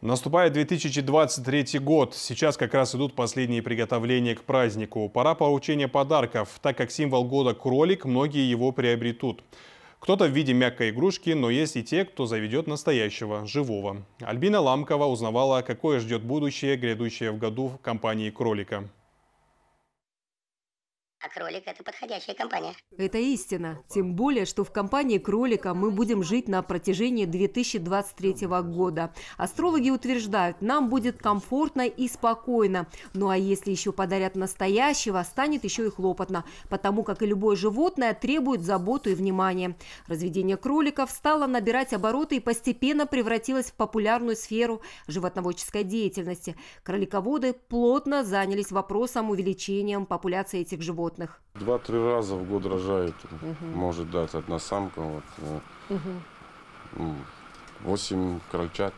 Наступает 2023 год. Сейчас как раз идут последние приготовления к празднику. Пора получения подарков, так как символ года кролик, многие его приобретут. Кто-то в виде мягкой игрушки, но есть и те, кто заведет настоящего, живого. Альбина Ламкова узнавала, какое ждет будущее, грядущее в году в компании «Кролика». А кролик – это подходящая компания. Это истина. Тем более, что в компании кролика мы будем жить на протяжении 2023 года. Астрологи утверждают, нам будет комфортно и спокойно. Ну а если еще подарят настоящего, станет еще и хлопотно, потому как и любое животное требует заботу и внимания. Разведение кроликов стало набирать обороты и постепенно превратилось в популярную сферу животноводческой деятельности. Кролиководы плотно занялись вопросом увеличением популяции этих животных животных. Два-три раза в год рожают, угу. может дать одна самка. Вот. Угу. Восемь крольчат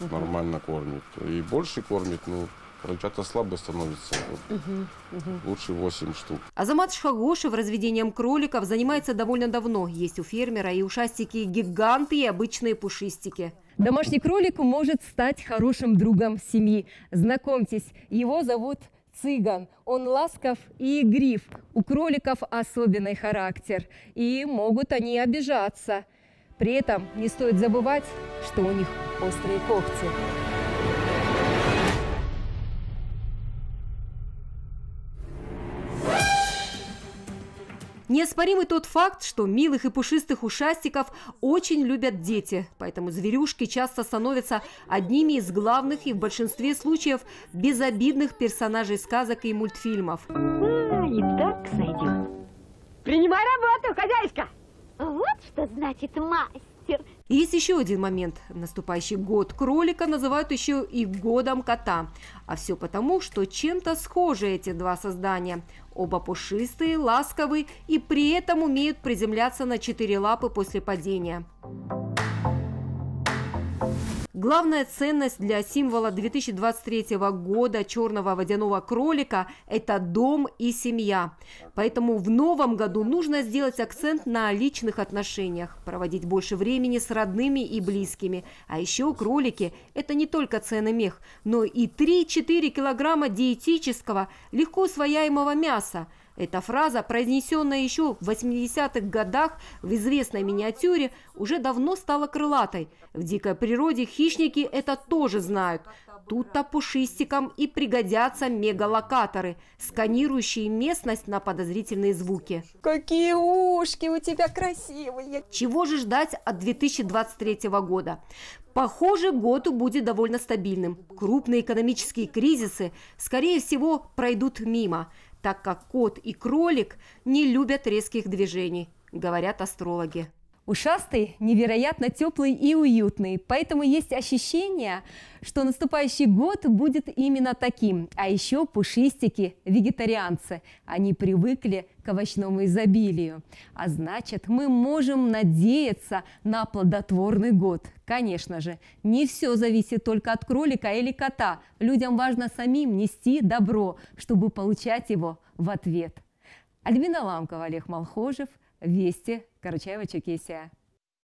угу. нормально кормит. И больше кормит, ну, Крольчата слабо становится. Вот. Угу, угу. Лучше 8 штук. А Азамат Шхагошев разведением кроликов занимается довольно давно. Есть у фермера и ушастики гиганты, и обычные пушистики. Домашний кролик может стать хорошим другом семьи. Знакомьтесь, его зовут цыган. Он ласков и игрив. У кроликов особенный характер. И могут они обижаться. При этом не стоит забывать, что у них острые когти. Неоспоримый тот факт, что милых и пушистых ушастиков очень любят дети, поэтому зверюшки часто становятся одними из главных и в большинстве случаев безобидных персонажей сказок и мультфильмов. А, и так сойдет. Принимай работу, хозяйка! Вот что значит мазь ветер. Есть еще один момент. Наступающий год кролика называют еще и годом кота. А все потому, что чем-то схожи эти два создания. Оба пушистые, ласковые и при этом умеют приземляться на четыре лапы после падения. Главная ценность для символа 2023 года черного водяного кролика – это дом и семья. Поэтому в новом году нужно сделать акцент на личных отношениях, проводить больше времени с родными и близкими. А еще кролики – это не только ценный мех, но и 3-4 килограмма диетического, легко усвояемого мяса – эта фраза, произнесенная еще в 80-х годах в известной миниатюре, уже давно стала крылатой. В дикой природе хищники это тоже знают. Тут-то пушистикам и пригодятся мегалокаторы, сканирующие местность на подозрительные звуки. Какие ушки у тебя красивые! Чего же ждать от 2023 года? Похоже, год будет довольно стабильным. Крупные экономические кризисы, скорее всего, пройдут мимо так как кот и кролик не любят резких движений, говорят астрологи. Ушастый невероятно теплый и уютный, поэтому есть ощущение, что наступающий год будет именно таким. А еще пушистики – вегетарианцы. Они привыкли к овощному изобилию. А значит, мы можем надеяться на плодотворный год. Конечно же, не все зависит только от кролика или кота. Людям важно самим нести добро, чтобы получать его в ответ. Альбина Ламкова, Олег Малхожев – Вести, Карачаева, Чекесия.